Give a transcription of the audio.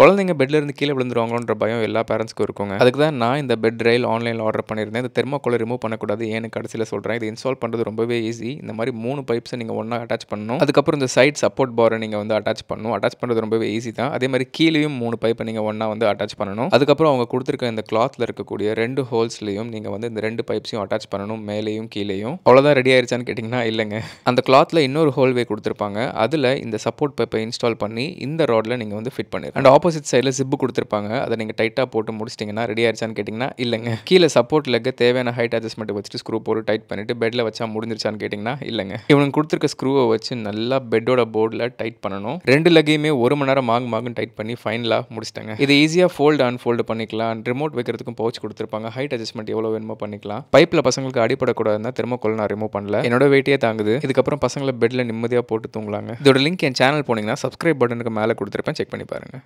குழந்தைங்க பெட்லேருந்து கீழே விழுந்துருவாங்களோன்ற பயம் எல்லா பேரண்ட்ஸ்க்கும் இருக்குங்க அதுக்கு தான் நான் இந்த பெட் ரயில் ஆன்லைனில் ஆர்டர் பண்ணியிருந்தேன் இந்த தெர்மோக்கோலை ரிமூவ் பண்ணக்கூடாது ஏன்னு கடைசியில் சொல்கிறேன் இது இன்ஸ்டால் பண்ணுறது ரொம்பவே ஈஸி இந்த மாதிரி மூணு பைப்ஸை நீங்கள் ஒன்றா அட்டாச் பண்ணணும் அதுக்கப்புறம் இந்த சைட் சப்போர்ட் பாரை நீங்கள் வந்து அட்டாச் பண்ணணும் அட்டாச் பண்ணுறது ரொம்பவே ஈஸி தான் அதே மாதிரி கீழேயும் மூணு பைப்பை நீங்கள் ஒன்றா வந்து அட்டாச் பண்ணணும் அதுக்கப்புறம் அவங்க கொடுத்துருக்க இந்த கிளாத்தில் இருக்கக்கூடிய ரெண்டு ஹோல்ஸ்லையும் நீங்கள் வந்து இந்த ரெண்டு பைப்ஸையும் அட்டாச் பண்ணணும் மேலேயும் கீழேயும் அவ்வளோதான் ரெடி ஆயிருச்சான்னு கேட்டிங்கன்னா இல்லைங்க அந்த கிளாத்தில் இன்னொரு ஹோல்வே கொடுத்துருப்பாங்க அதில் இந்த சப்போர்ட் பைப்பை இன்ஸ்டால் பண்ணி இந்த ரோட்டில் நீங்கள் வந்து ஃபிட் பண்ணிடு அண்ட் ஆப்போசிட் ஆப்போசிட் சைடில் ஜிப்பு கொடுத்துருப்பாங்க அதை நீங்கள் டைட்டாக போட்டு முடிச்சிட்டிங்கன்னா ரெடி ஆயிடுச்சான்னு கேட்டிங்கன்னா இல்லைங்க கீழே சப்போர்ட் லெக்க தேவையான ஹைட் அட்ஜஸ்ட்மெண்ட் வச்சுட்டு ஸ்க்ரூ போட்டு டைட் பண்ணிவிட்டு பெட்டில் வச்சா முடிஞ்சிருச்சான்னு கேட்டிங்கன்னா இல்லைங்க இவனுக்கு கொடுத்துருக்க ஸ்க்ரூவை வச்சு நல்லா பெட்டோட போர்டில் டைட் பண்ணணும் ரெண்டு லெக்கையுமே ஒரு மணி நேரம் மாங்கு மாங்கு டைட் பண்ணி ஃபைனலாக முடிச்சிட்டாங்க இது ஈஸியாக ஃபோல்டு அன்ஃபோல்டு பண்ணிக்கலாம் ரிமோட் வைக்கிறதுக்கும் பவுச் கொடுத்துருப்பாங்க ஹைட் அட்ஜஸ்ட்மெண்ட் எவ்வளோ வேணுமோ பண்ணிக்கலாம் பைப்பில் பசங்களுக்கு அடிப்படக்கூடாதுன்னா கொள்ள நான் ரிமூவ் பண்ணல என்னோட வெயிட்டே தாங்குது இதுக்கப்புறம் பசங்களை பெட்டில் நிம்மதியாக போட்டு தூங்கலாங்க இதோட லிங்க் என் சேனல் போனீங்கன்னா சப்ஸ்கிரைப் பட்டனுக்கு மேலே கொடுத்துருப்பேன் செக் பண்ணி பாருங்கள்